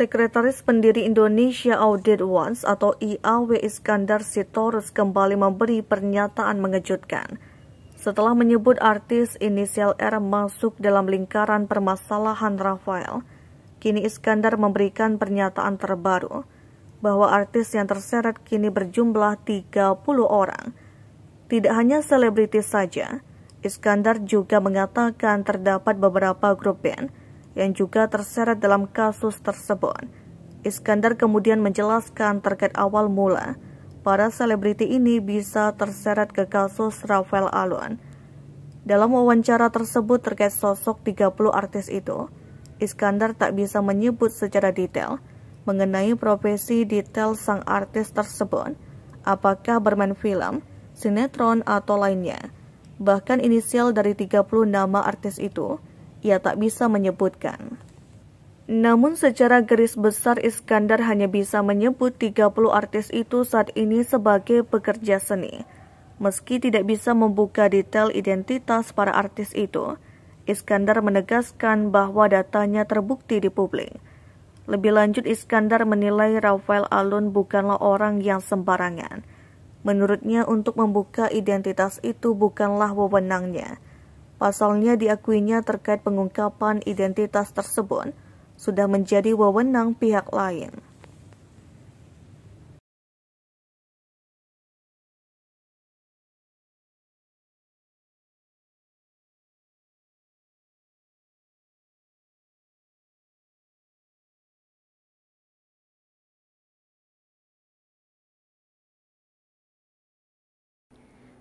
Sekretaris Pendiri Indonesia Audit Once atau IAW Iskandar Sitorus kembali memberi pernyataan mengejutkan. Setelah menyebut artis inisial R masuk dalam lingkaran permasalahan Rafael, kini Iskandar memberikan pernyataan terbaru bahwa artis yang terseret kini berjumlah 30 orang. Tidak hanya selebritis saja, Iskandar juga mengatakan terdapat beberapa grup band yang juga terseret dalam kasus tersebut. Iskandar kemudian menjelaskan terkait awal mula para selebriti ini bisa terseret ke kasus Rafael Alun. Dalam wawancara tersebut terkait sosok 30 artis itu, Iskandar tak bisa menyebut secara detail mengenai profesi detail sang artis tersebut, apakah bermain film, sinetron, atau lainnya. Bahkan inisial dari 30 nama artis itu ia tak bisa menyebutkan. Namun secara garis besar Iskandar hanya bisa menyebut 30 artis itu saat ini sebagai pekerja seni. Meski tidak bisa membuka detail identitas para artis itu, Iskandar menegaskan bahwa datanya terbukti di publik. Lebih lanjut, Iskandar menilai Rafael Alun bukanlah orang yang sembarangan. Menurutnya, untuk membuka identitas itu bukanlah wewenangnya. Pasalnya diakuinya terkait pengungkapan identitas tersebut sudah menjadi wewenang pihak lain.